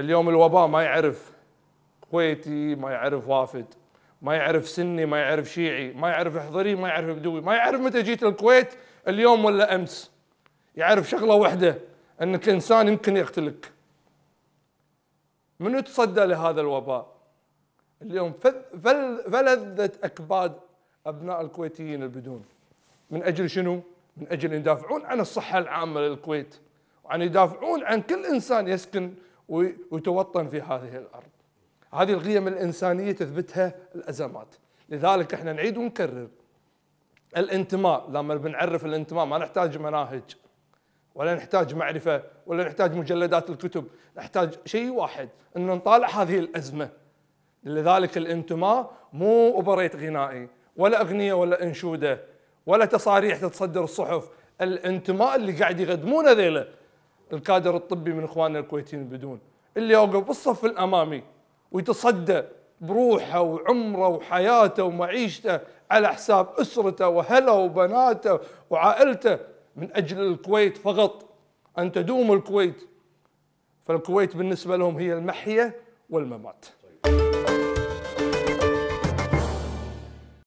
اليوم الوباء ما يعرف كويتي ما يعرف وافد ما يعرف سني ما يعرف شيعي ما يعرف حضري ما يعرف بدوي ما يعرف متى جيت الكويت اليوم ولا امس يعرف شغله واحده انك انسان يمكن يقتلك من يتصدى لهذا الوباء اليوم فلذت اكباد ابناء الكويتيين البدون من اجل شنو؟ من اجل يدافعون عن الصحه العامه للكويت وعن يدافعون عن كل انسان يسكن ويتوطن في هذه الارض. هذه القيم الانسانيه تثبتها الازمات، لذلك احنا نعيد ونكرر الانتماء لما بنعرف الانتماء ما نحتاج مناهج ولا نحتاج معرفه ولا نحتاج مجلدات الكتب، نحتاج شيء واحد ان نطالع هذه الازمه. لذلك الانتماء مو اوبريت غنائي ولا اغنيه ولا انشوده ولا تصاريح تتصدر الصحف، الانتماء اللي قاعد يقدمونه ذيله الكادر الطبي من اخواننا الكويتيين بدون اللي يوقف بالصف الامامي ويتصدى بروحه وعمره وحياته ومعيشته على حساب اسرته واهله وبناته وعائلته من اجل الكويت فقط ان تدوم الكويت فالكويت بالنسبه لهم هي المحيا والممات